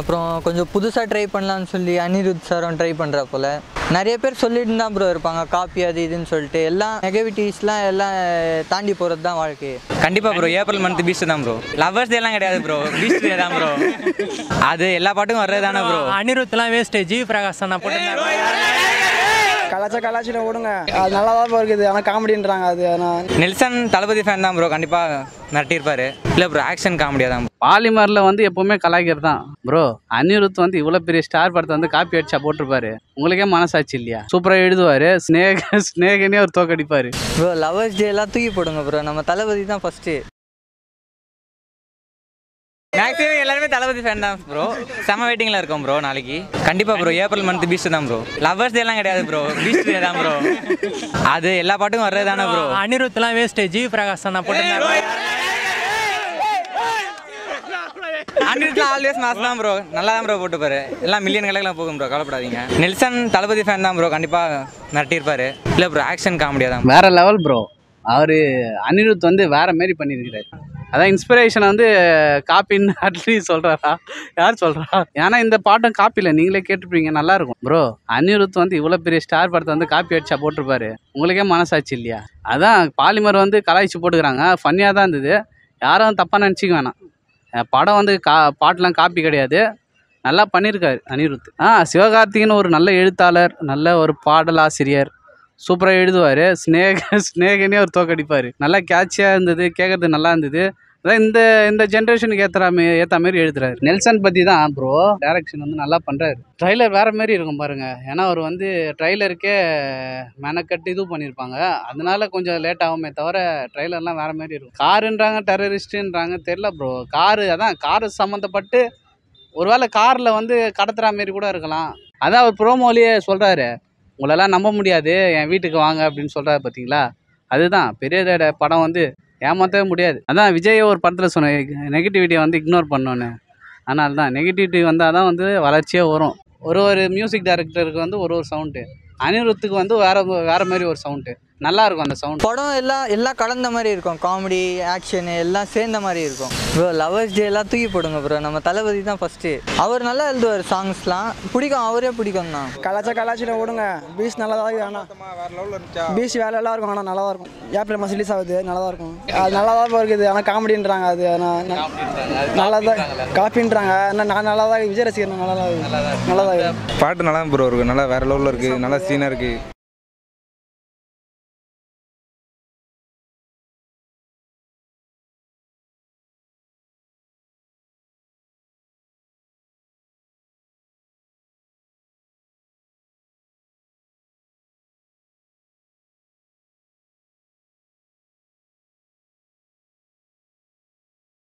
அப்புறம் கொஞ்சம் புதுசாக ட்ரை பண்ணலான்னு சொல்லி அனிருத் சாரும் ட்ரை பண்ணுறா போல் நிறைய பேர் சொல்லிட்டு தான் ப்ரோ இருப்பாங்க காப்பி அது இதுன்னு சொல்லிட்டு எல்லாம் நெகட்டிவிட்டிஸ்லாம் எல்லாம் தாண்டி போகிறது தான் வாழ்க்கை கண்டிப்பாக ப்ரோ ஏப்ரல் மந்த் பீச் தான் ப்ரோ லவ்வர்ஸ் எல்லாம் கிடையாது ப்ரோ பீச் டே தான் ப்ரோ அது எல்லா பாட்டுக்கும் வர்றது தானே ப்ரோ அனிருத்லாம் வேஸ்டேஜ் ஜி பிரகாஷ் நான் போட்டு கலாச்சா கலாச்சாரம் விடுங்க அது நல்லா தான் போயிருக்குது ஆனால் காமெடின்றாங்க அது நெல்சன் தளபதி ஃபேன் தான் ப்ரோ கண்டிப்பாக மிரட்டியிருப்பாரு இல்லை ப்ரோ ஆக்ஷன் காமெடியாக தான் பாலிமரில் வந்து எப்போவுமே கலாய்கர் தான் ப்ரோ அனிருத் வந்து இவ்வளோ பெரிய ஸ்டார் படத்தை வந்து காப்பி அடிச்சா போட்டிருப்பாரு உங்களுக்கே மனசாட்சி இல்லையா சூப்பராக எழுதுவார் ஸ்னேக ஸ்னேகனே அவர் தோக்கடிப்பார் ப்ரோ லவர்ஸ் டே எல்லாம் தூக்கி போடுங்க ப்ரோ நம்ம தளபதி தான் ஃபஸ்ட்டு மேக்ஸிமம் எல்லாருமே தளபதி ஃபேன் தான் ப்ரோ செம வெயிட்டிங்கில் இருக்கோம் ப்ரோ நாளைக்கு கண்டிப்பாக ப்ரோ ஏப்ரல் மந்த் பீச் தான் ப்ரோ லவ்வர்ஸ் எல்லாம் கிடையாது ப்ரோ பீச் டே தான் ப்ரோ அது எல்லா பாட்டும் வர்றது தானே ப்ரோ அனிருத்லாம் வேஸ்ட் ஜி பிரகாஷ் நான் போட்டிருந்தேன் அனிருத்ல ஆல்வேஸ் மாஸ் தான் ப்ரோ நல்லா தான் ப்ரோ போட்டுப்பாரு எல்லாம் மில்லியன் கலக்கெல்லாம் போகும் ப்ரோ கவலைப்படாதீங்க நெல்சன் தளபதி ஃபேன் தான் ப்ரோ கண்டிப்பாக நட்டிருப்பாரு இல்லை ப்ரோ ஆக்ஷன் காமெடியாக தான் வேற லெவல் ப்ரோ அவர் அனிருத் வந்து வேற மாரி பண்ணியிருக்கிறார் அதான் இன்ஸ்பிரேஷன் வந்து காப்பின்னு அட்லி சொல்கிறாரா யார் சொல்கிறா ஏன்னா இந்த பாட்டம் காப்பியில் நீங்களே கேட்டுப்பீங்க நல்லாயிருக்கும் ப்ரோ அனிருத் வந்து இவ்வளோ பெரிய ஸ்டார் படத்தை வந்து காப்பி அடிச்சா போட்டிருப்பாரு உங்களுக்கே மனசாச்சு இல்லையா அதான் பாலிமர் வந்து கலாய்ச்சி போட்டுக்கிறாங்க ஃபன்னியாக தான் இருந்தது யாரும் தப்பாக நினச்சிக்க வேணாம் படம் வந்து கா பாட்டெலாம் காப்பி கிடையாது நல்லா பண்ணியிருக்காரு அனிருத் ஆ சிவகார்த்திகன் ஒரு நல்ல எழுத்தாளர் நல்ல ஒரு பாடலாசிரியர் சூப்பராக எழுதுவார் ஸ்னேக ஸ்னேகனே அவர் தோக்கடிப்பார் நல்லா கேட்சியாக இருந்தது கேட்குறது நல்லா இருந்தது அதான் இந்த இந்த ஜென்ரேஷனுக்கு ஏற்றுற ஏற்ற மாதிரி எழுதுறாரு நெல்சன் பற்றி தான் ப்ரோ டேரக்ஷன் வந்து நல்லா பண்ணுறாரு ட்ரைலர் வேறு மாரி இருக்கும் பாருங்கள் ஏன்னா அவர் வந்து ட்ரைலருக்கே மெனக்கட்டு இதுவும் பண்ணியிருப்பாங்க அதனால கொஞ்சம் லேட் ஆகுமே தவிர ட்ரைலர்லாம் வேறு மாதிரி இருக்கும் காருன்றாங்க டெரரிஸ்ட்டுன்றாங்க தெரில ப்ரோ காரு அதான் காரு சம்மந்தப்பட்டு ஒருவேளை காரில் வந்து கடத்துகிற மாரி கூட இருக்கலாம் அதான் அவர் ப்ரோமோலேயே சொல்கிறாரு உங்களெல்லாம் நம்ப முடியாது என் வீட்டுக்கு வாங்க அப்படின்னு சொல்கிறாரு பார்த்தீங்களா அதுதான் பெரியாரோட படம் வந்து ஏமாற்றவே முடியாது அதான் விஜய் ஒரு படத்தில் சொன்னேன் நெகட்டிவிட்டியை வந்து இக்னோர் பண்ணோன்னு ஆனால் தான் நெகட்டிவிட்டி வந்தால் தான் வந்து வளர்ச்சியே வரும் ஒரு ஒரு மியூசிக் டைரக்டருக்கு வந்து ஒரு ஒரு சவுண்டு அனிருத்துக்கு வந்து வேறு வேறு மாதிரி ஒரு சவுண்டு நல்லா இருக்கும் அந்த சவுண்ட் படம் எல்லாம் எல்லாம் கலந்த மாதிரி இருக்கும் காமெடி ஆக்ஷன் எல்லாம் சேர்ந்த மாதிரி இருக்கும் ப்ரோ லவர்ஸ் டே எல்லாம் தூக்கி போடுங்க ப்ரோ நம்ம தளபதி தான் ஃபர்ஸ்ட்டு அவர் நல்லா எழுதுவார் சாங்ஸ்லாம் பிடிக்கும் அவரே பிடிக்கும் தான் கலாச்சா கலாச்சாரம் ஓடுங்க பீச் நல்லா தான் ஆனா பீச் வேலை எல்லாம் இருக்கும் ஆனால் நல்லா இருக்கும் ஏப்ரல் மாதம் ரிலீஸ் ஆகுது நல்லா தான் இருக்கும் அது நல்லா தான் இருக்குது ஆனால் காமெடின்றாங்க அது நல்லா தான் காப்பின்றாங்க நான் நல்லா தான் விஜய் ரசிகர் நல்லா நல்லா தான் பாட்டு நல்லா ப்ரோ இருக்கு நல்லா வேற லெவலில் இருக்குது நல்லா சீனாக இருக்குது